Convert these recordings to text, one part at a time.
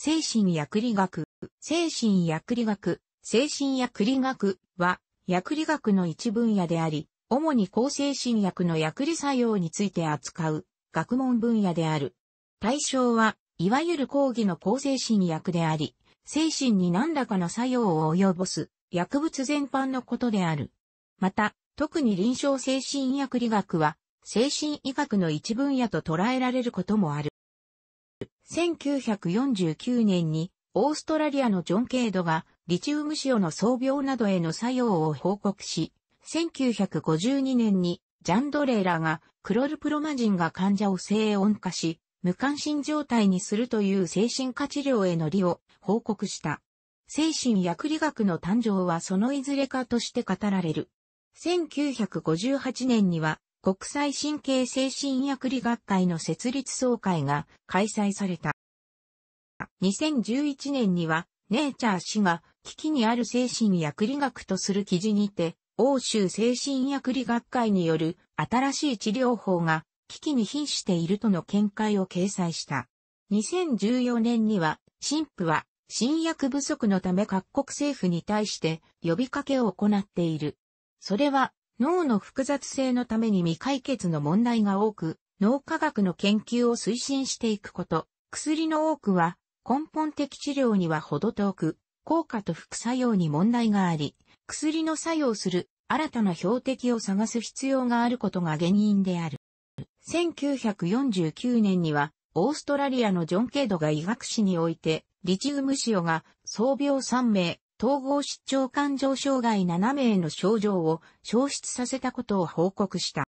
精神薬理学、精神薬理学、精神薬理学は、薬理学の一分野であり、主に抗精神薬の薬理作用について扱う、学問分野である。対象は、いわゆる抗議の抗精神薬であり、精神に何らかの作用を及ぼす、薬物全般のことである。また、特に臨床精神薬理学は、精神医学の一分野と捉えられることもある。1949年にオーストラリアのジョン・ケイドがリチウム塩の創病などへの作用を報告し、1952年にジャンドレーラがクロルプロマジンが患者を静音化し、無関心状態にするという精神科治療への利を報告した。精神薬理学の誕生はそのいずれかとして語られる。1958年には国際神経精神薬理学会の設立総会が開催された。2011年には、ネイチャー氏が危機にある精神薬理学とする記事にて、欧州精神薬理学会による新しい治療法が危機に瀕しているとの見解を掲載した。2014年には、神父は新薬不足のため各国政府に対して呼びかけを行っている。それは脳の複雑性のために未解決の問題が多く、脳科学の研究を推進していくこと、薬の多くは根本的治療にはほど遠く、効果と副作用に問題があり、薬の作用する新たな標的を探す必要があることが原因である。1949年には、オーストラリアのジョン・ケイドが医学史において、リチウム塩が、創病3名、統合失調感情障害7名の症状を消失させたことを報告した。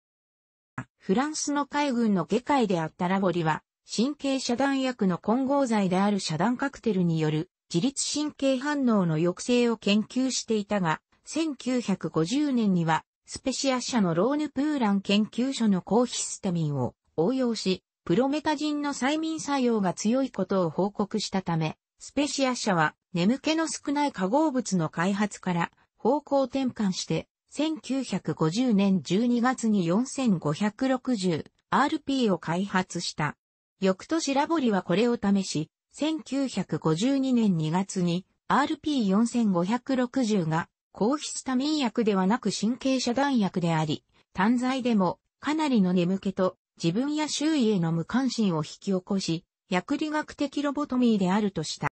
フランスの海軍の下界であったラボリは、神経遮断薬の混合剤である遮断カクテルによる自律神経反応の抑制を研究していたが、1950年にはスペシア社のローヌ・プーラン研究所の抗ヒスタミンを応用し、プロメタジンの催眠作用が強いことを報告したため、スペシア社は眠気の少ない化合物の開発から方向転換して、1950年12月に 4560RP を開発した。翌年ラボリはこれを試し、1952年2月に RP4560 が抗ヒスタミン薬ではなく神経遮断薬であり、単剤でもかなりの眠気と自分や周囲への無関心を引き起こし、薬理学的ロボトミーであるとした。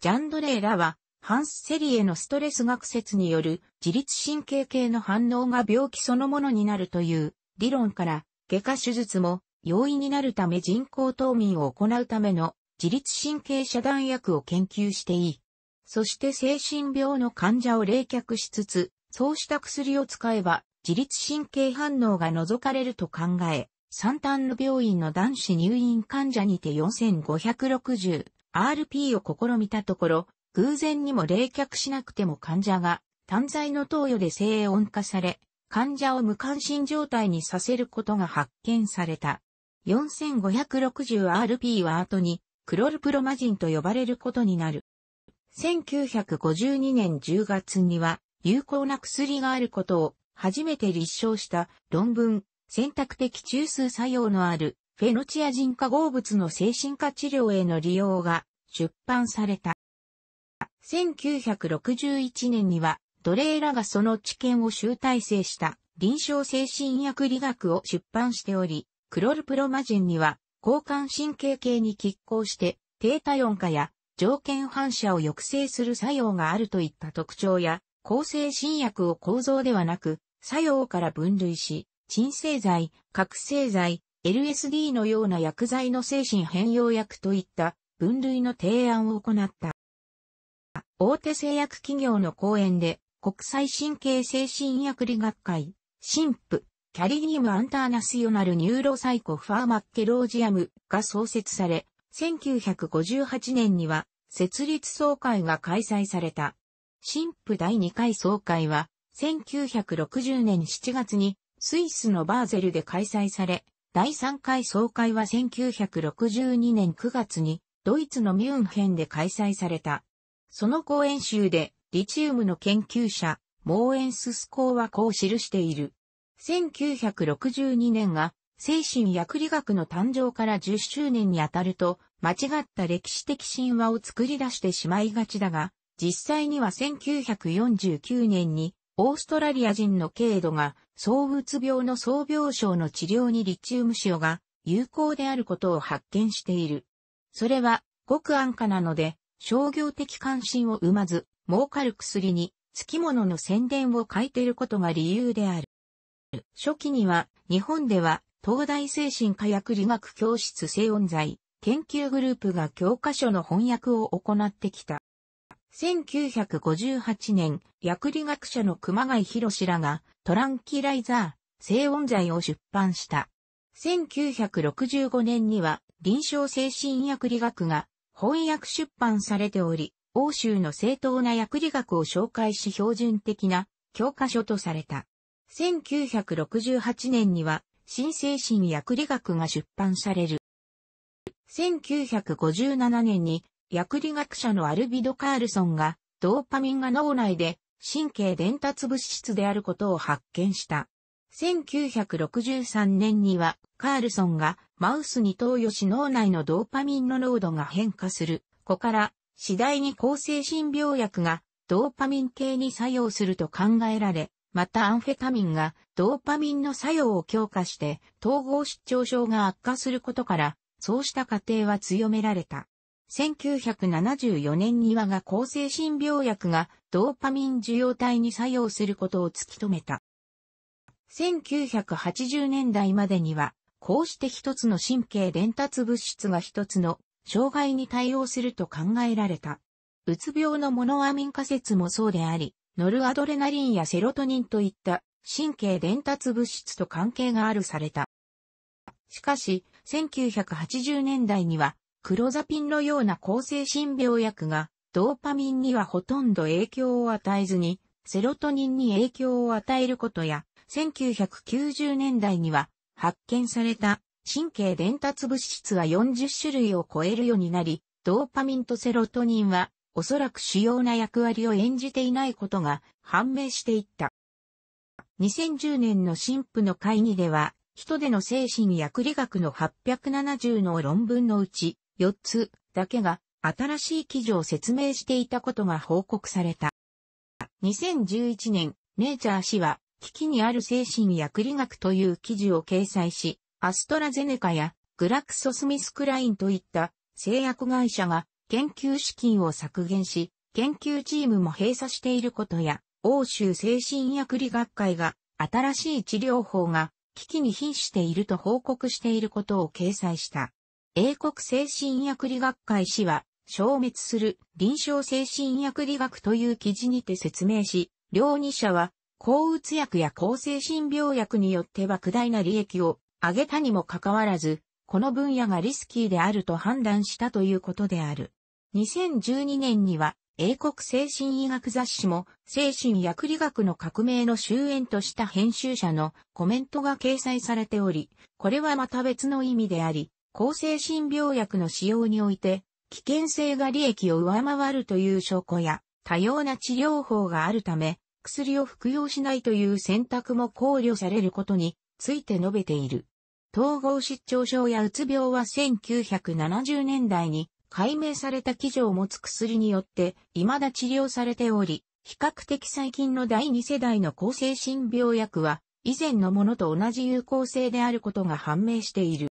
ジャンドレーラは、ハンス・セリエのストレス学説による自律神経系の反応が病気そのものになるという理論から、外科手術も容易になるため人工冬眠を行うための自律神経遮断薬を研究していい。そして精神病の患者を冷却しつつ、そうした薬を使えば自律神経反応が除かれると考え、サンタンヌ病院の男子入院患者にて4560 RP を試みたところ、偶然にも冷却しなくても患者が単剤の投与で静音化され、患者を無関心状態にさせることが発見された。4560RP は後にクロルプロマジンと呼ばれることになる。1952年10月には有効な薬があることを初めて立証した論文選択的中枢作用のあるフェノチア人化合物の精神科治療への利用が出版された。1961年には、奴隷らがその知見を集大成した臨床精神薬理学を出版しており、クロルプロマジンには、交換神経系に拮抗して、低体温化や条件反射を抑制する作用があるといった特徴や、抗精神薬を構造ではなく、作用から分類し、鎮静剤、覚醒剤、LSD のような薬剤の精神変容薬といった分類の提案を行った。大手製薬企業の講演で、国際神経精神薬理学会、神父、キャリギム・アンターナシヨナル・ニューロサイコ・ファーマッケロージアムが創設され、1958年には設立総会が開催された。神父第2回総会は、1960年7月にスイスのバーゼルで開催され、第3回総会は1962年9月にドイツのミュンヘンで開催された。その講演集で、リチウムの研究者、モーエンススコーはこう記している。1962年が、精神薬理学の誕生から10周年にあたると、間違った歴史的神話を作り出してしまいがちだが、実際には1949年に、オーストラリア人の軽度が、躁うつ病の総病症の治療にリチウム塩が有効であることを発見している。それは、ごく安価なので、商業的関心を生まず、儲かる薬に、付き物の宣伝を書いていることが理由である。初期には、日本では、東大精神科薬理学教室静音剤研究グループが教科書の翻訳を行ってきた。1958年、薬理学者の熊谷博士らがトランキライザー、静音剤を出版した。1965年には臨床精神薬理学が翻訳出版されており、欧州の正当な薬理学を紹介し標準的な教科書とされた。1968年には新精神薬理学が出版される。1957年に薬理学者のアルビド・カールソンがドーパミンが脳内で神経伝達物質であることを発見した。1963年には、カールソンがマウスに投与し脳内のドーパミンの濃度が変化する。子から次第に抗精神病薬がドーパミン系に作用すると考えられ、またアンフェタミンがドーパミンの作用を強化して統合失調症が悪化することから、そうした過程は強められた。1974年にはが抗精神病薬がドーパミン受容体に作用することを突き止めた。1980年代までには、こうして一つの神経伝達物質が一つの障害に対応すると考えられた。うつ病のモノアミン仮説もそうであり、ノルアドレナリンやセロトニンといった神経伝達物質と関係があるされた。しかし、1980年代には、クロザピンのような抗精神病薬が、ドーパミンにはほとんど影響を与えずに、セロトニンに影響を与えることや、1990年代には発見された神経伝達物質は40種類を超えるようになり、ドーパミンとセロトニンはおそらく主要な役割を演じていないことが判明していった。2010年の神父の会議では、人での精神薬理学の870の論文のうち4つだけが新しい記事を説明していたことが報告された。2011年、ネイチャー氏は危機にある精神薬理学という記事を掲載し、アストラゼネカやグラクソスミスクラインといった製薬会社が研究資金を削減し、研究チームも閉鎖していることや、欧州精神薬理学会が新しい治療法が危機に瀕していると報告していることを掲載した。英国精神薬理学会氏は消滅する臨床精神薬理学という記事にて説明し、両二者は抗うつ薬や抗精神病薬によっては莫大な利益を上げたにもかかわらず、この分野がリスキーであると判断したということである。2012年には、英国精神医学雑誌も、精神薬理学の革命の終焉とした編集者のコメントが掲載されており、これはまた別の意味であり、抗精神病薬の使用において、危険性が利益を上回るという証拠や、多様な治療法があるため、薬を服用しないという選択も考慮されることについて述べている。統合失調症やうつ病は1970年代に解明された基準を持つ薬によって未だ治療されており、比較的最近の第2世代の抗精神病薬は以前のものと同じ有効性であることが判明している。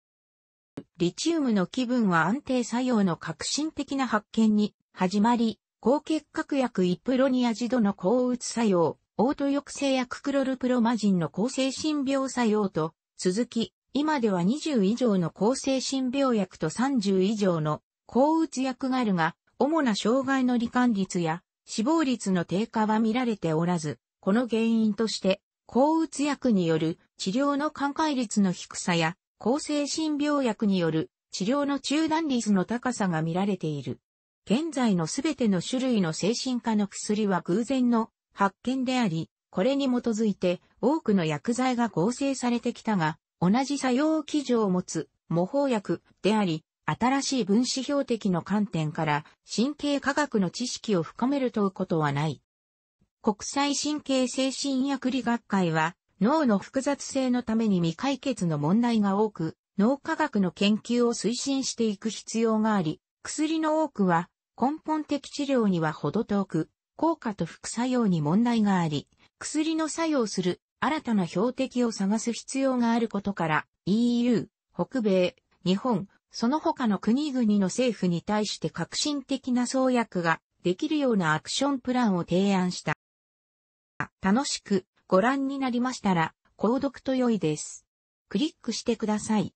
リチウムの気分は安定作用の革新的な発見に始まり、高結核薬イプロニアジドの抗うつ作用、オート抑制薬クロルプロマジンの抗精神病作用と、続き、今では20以上の抗精神病薬と30以上の抗うつ薬があるが、主な障害の罹患率や死亡率の低下は見られておらず、この原因として、抗うつ薬による治療の寛解率の低さや、抗精神病薬による治療の中断率の高さが見られている。現在のすべての種類の精神科の薬は偶然の発見であり、これに基づいて多くの薬剤が合成されてきたが、同じ作用基準を持つ模倣薬であり、新しい分子標的の観点から神経科学の知識を深めるということはない。国際神経精神薬理学会は脳の複雑性のために未解決の問題が多く、脳科学の研究を推進していく必要があり、薬の多くは根本的治療にはほど遠く、効果と副作用に問題があり、薬の作用する新たな標的を探す必要があることから、EU、北米、日本、その他の国々の政府に対して革新的な創薬ができるようなアクションプランを提案した。楽しくご覧になりましたら、購読と良いです。クリックしてください。